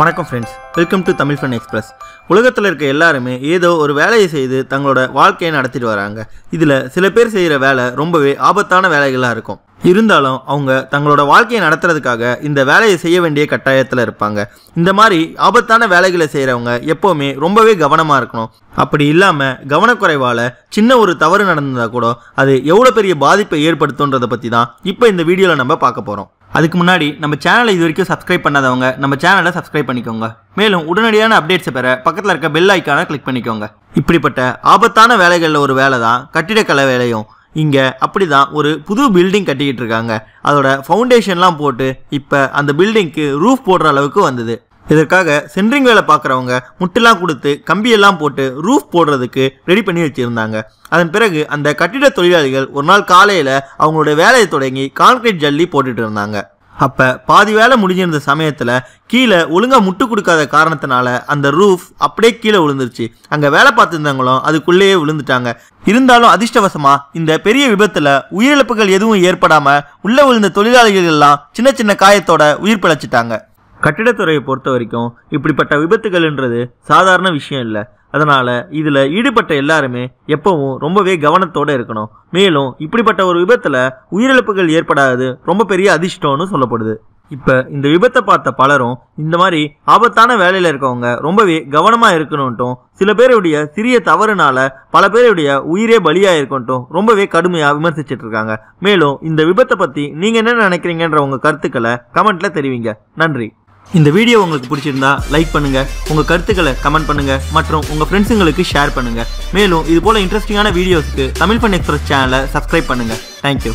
வணக்கம் friends welcome to Tamil Fun Express உலகத்தில் இருக்க எல்லாருமே ஏதோ ஒரு வேலையை செய்து தங்களோட வாழ்க்கையை நடத்திட்டு வராங்க இதில் சில பேர் செய்கிற வேலை ரொம்பவே ஆபத்தான வேலைகளாக இருக்கும் இருந்தாலும் அவங்க தங்களோட வாழ்க்கையை நடத்துறதுக்காக இந்த வேலையை செய்ய வேண்டிய கட்டாயத்தில் இருப்பாங்க இந்த மாதிரி ஆபத்தான வேலைகளை செய்கிறவங்க எப்போவுமே ரொம்பவே கவனமாக இருக்கணும் அப்படி இல்லாமல் கவனக்குறைவால் சின்ன ஒரு தவறு நடந்ததாக கூட அது எவ்வளோ பெரிய பாதிப்பை ஏற்படுத்துன்றதை பற்றி தான் இப்போ இந்த வீடியோவில் நம்ம பார்க்க போகிறோம் அதுக்கு முன்னாடி நம்ம சேனலை இது வரைக்கும் சப்ஸ்கிரைப் பண்ணாதவங்க நம்ம சேனலை சப்ஸ்கிரைப் பண்ணிக்கோங்க மேலும் உடனடியான அப்டேட்ஸை பெற பக்கத்தில் இருக்க பெல் ஐக்கானை கிளிக் பண்ணிக்கோங்க இப்படிப்பட்ட ஆபத்தான வேலைகளில் ஒரு வேலை தான் கட்டிடக்கலை வேலையும் இங்கே அப்படி தான் ஒரு புது பில்டிங் கட்டிக்கிட்டு இருக்காங்க அதோட ஃபவுண்டேஷன்லாம் போட்டு இப்போ அந்த பில்டிங்க்கு ரூஃப் போடுற அளவுக்கு வந்தது இதற்காக சென்ட்ரிங் வேலை பார்க்குறவங்க முட்டெல்லாம் கொடுத்து கம்பியெல்லாம் போட்டு ரூஃப் போடுறதுக்கு ரெடி பண்ணி வச்சுருந்தாங்க அதன் பிறகு அந்த கட்டிட தொழிலாளிகள் ஒரு நாள் காலையில் அவங்களோட வேலையை தொடங்கி கான்கிரீட் ஜல்லி போட்டுட்டு இருந்தாங்க அப்போ பாதி வேலை முடிஞ்சிருந்த சமயத்தில் கீழே ஒழுங்காக முட்டு கொடுக்காத காரணத்தினால அந்த ரூஃப் அப்படியே கீழே விழுந்துருச்சு அங்கே வேலை பார்த்துருந்தவங்களும் அதுக்குள்ளேயே விழுந்துட்டாங்க இருந்தாலும் அதிர்ஷ்டவசமாக இந்த பெரிய விபத்தில் உயிரிழப்புகள் எதுவும் ஏற்படாமல் உள்ளே விழுந்த தொழிலாளிகள் எல்லாம் சின்ன சின்ன காயத்தோட உயிர் பிழைச்சிட்டாங்க கட்டிடத்துறையை பொறுத்த வரைக்கும் இப்படிப்பட்ட விபத்துகள்ன்றது சாதாரண விஷயம் இல்லை அதனால் இதில் ஈடுபட்ட எல்லாருமே எப்பவும் ரொம்பவே கவனத்தோடு இருக்கணும் மேலும் இப்படிப்பட்ட ஒரு விபத்தில் உயிரிழப்புகள் ஏற்படாது ரொம்ப பெரிய அதிர்ஷ்டம்னு சொல்லப்படுது இப்போ இந்த விபத்தை பார்த்த பலரும் இந்த மாதிரி ஆபத்தான வேலையில் இருக்கவங்க ரொம்பவே கவனமாக இருக்கணும்ட்டும் சில பேருடைய சிறிய தவறுனால பல பேருடைய உயிரே பலியாக இருக்கட்டும் ரொம்பவே கடுமையாக விமர்சிச்சுட்டு இருக்காங்க மேலும் இந்த விபத்தை பற்றி நீங்கள் என்ன நினைக்கிறீங்கன்ற உங்கள் கருத்துக்களை கமெண்ட்டில் தெரிவிங்க நன்றி இந்த வீடியோ உங்களுக்கு பிடிச்சிருந்தா லைக் பண்ணுங்க உங்க கருத்துக்களை கமெண்ட் பண்ணுங்க மற்றும் உங்க ஃப்ரெண்ட்ஸுங்களுக்கு ஷேர் பண்ணுங்க மேலும் இது போல இன்ட்ரெஸ்டிங்கான வீடியோஸ்க்கு தமிழ் ஃபன் எக்ஸ்பிரஸ் சேனலை சப்ஸ்கிரைப் பண்ணுங்க தேங்க்யூ